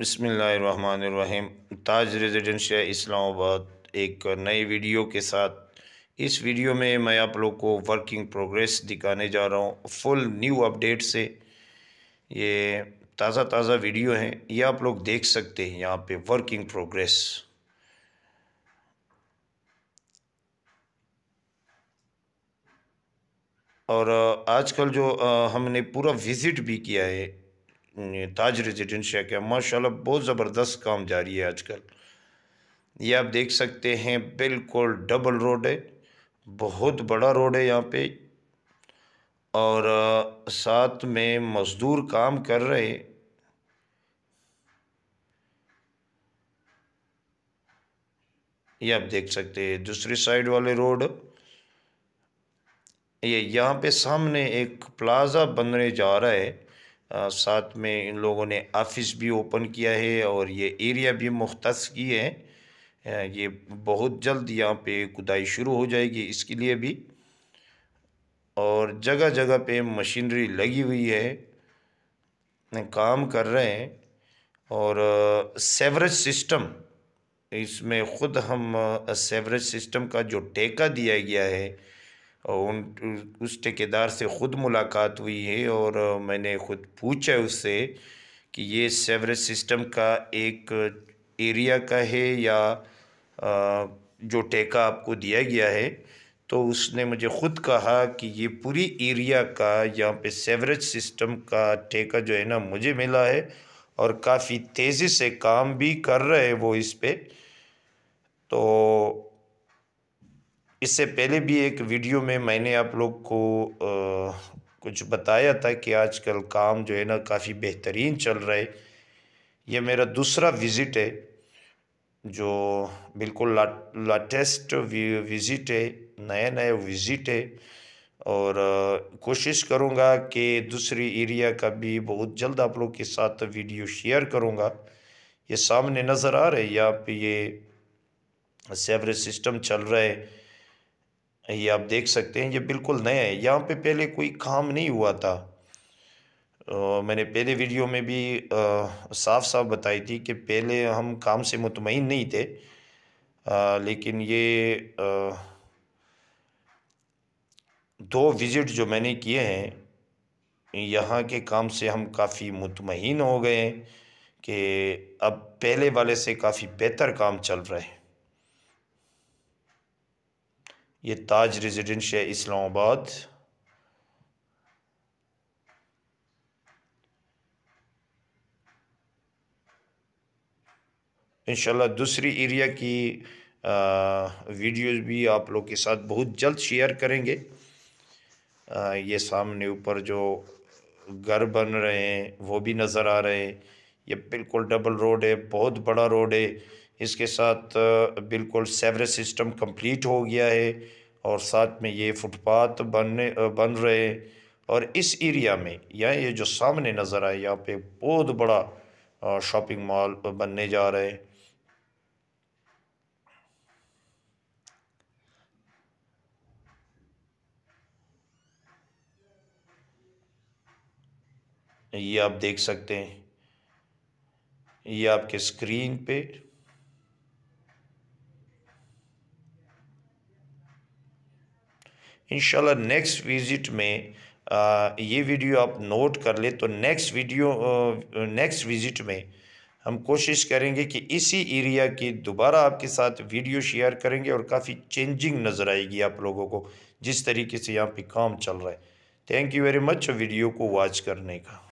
बसमिलीम ताज residencia Islamabad एक नई video के साथ इस वीडियो में मैं आप लोग को वर्किंग प्रोग्रेस दिखाने जा रहा हूँ फुल न्यू अपडेट से ये ताज़ा ताज़ा वीडियो हैं ये आप लोग देख सकते हैं यहाँ पे वर्किंग प्रोग्रेस और आजकल जो हमने पूरा विज़िट भी किया है ताज रेजिडेंशिया का माशाल्लाह बहुत ज़बरदस्त काम जारी है आजकल ये आप देख सकते हैं बिल्कुल डबल रोड है बहुत बड़ा रोड है यहाँ पे और साथ में मज़दूर काम कर रहे ये आप देख सकते हैं दूसरी साइड वाले रोड ये यहाँ पे सामने एक प्लाजा बनने जा रहा है साथ में इन लोगों ने ऑफिस भी ओपन किया है और ये एरिया भी मुख्त की है ये बहुत जल्द यहाँ पे खुदाई शुरू हो जाएगी इसके लिए भी और जगह जगह पे मशीनरी लगी हुई है काम कर रहे हैं और सेवरेज सिस्टम इसमें ख़ुद हम सेवरेज सिस्टम का जो टेका दिया गया है और उन उस ठेकेदार से ख़ुद मुलाकात हुई है और मैंने ख़ुद पूछा उससे कि ये सेवरेज सिस्टम का एक एरिया का है या जो ठेका आपको दिया गया है तो उसने मुझे ख़ुद कहा कि ये पूरी एरिया का यहाँ पे सेवरेज सिस्टम का ठेका जो है ना मुझे मिला है और काफ़ी तेज़ी से काम भी कर रहे हैं वो इस पर तो इससे पहले भी एक वीडियो में मैंने आप लोग को आ, कुछ बताया था कि आजकल काम जो है ना काफ़ी बेहतरीन चल रहा है यह मेरा दूसरा विज़िट है जो बिल्कुल ला लाटेस्ट विज़िट है नए नए विज़िट है और कोशिश करूँगा कि दूसरी एरिया का भी बहुत जल्द आप लोग के साथ वीडियो शेयर करूँगा ये सामने नज़र आ रहा है या पे ये सेवरेज सिस्टम चल रहा है ये आप देख सकते हैं ये बिल्कुल नया है यहाँ पे पहले कोई काम नहीं हुआ था आ, मैंने पहले वीडियो में भी साफ साफ बताई थी कि पहले हम काम से मुतमिन नहीं थे आ, लेकिन ये आ, दो विज़िट जो मैंने किए हैं यहाँ के काम से हम काफ़ी मुतमिन हो गए हैं कि अब पहले वाले से काफ़ी बेहतर काम चल रहे हैं ये ताज रेजिडेंश है इस्लामाबाद इन दूसरी एरिया की वीडियोस भी आप लोग के साथ बहुत जल्द शेयर करेंगे आ, ये सामने ऊपर जो घर बन रहे हैं वो भी नज़र आ रहे हैं ये बिल्कुल डबल रोड है बहुत बड़ा रोड है इसके साथ बिल्कुल सेवरेज सिस्टम कंप्लीट हो गया है और साथ में ये फुटपाथ बनने बन रहे और इस एरिया में या ये जो सामने नज़र आए यहाँ पे बहुत बड़ा शॉपिंग मॉल बनने जा रहे हैं ये आप देख सकते हैं ये आपके स्क्रीन पे इन नेक्स्ट विज़िट में आ, ये वीडियो आप नोट कर ले तो नेक्स्ट वीडियो नेक्स्ट विज़िट में हम कोशिश करेंगे कि इसी एरिया की दोबारा आपके साथ वीडियो शेयर करेंगे और काफ़ी चेंजिंग नज़र आएगी आप लोगों को जिस तरीके से यहाँ पे काम चल रहा है thank you very much video को वॉच करने का